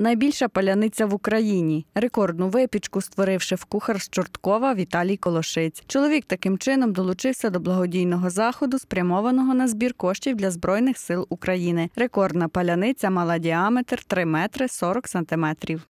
Найбільша паляниця в Україні. Рекордну випічку створив шеф-кухар з Чорткова Віталій Колошиць. Чоловік таким чином долучився до благодійного заходу, спрямованого на збір коштів для Збройних сил України. Рекордна паляниця мала діаметр 3 метри 40 сантиметрів.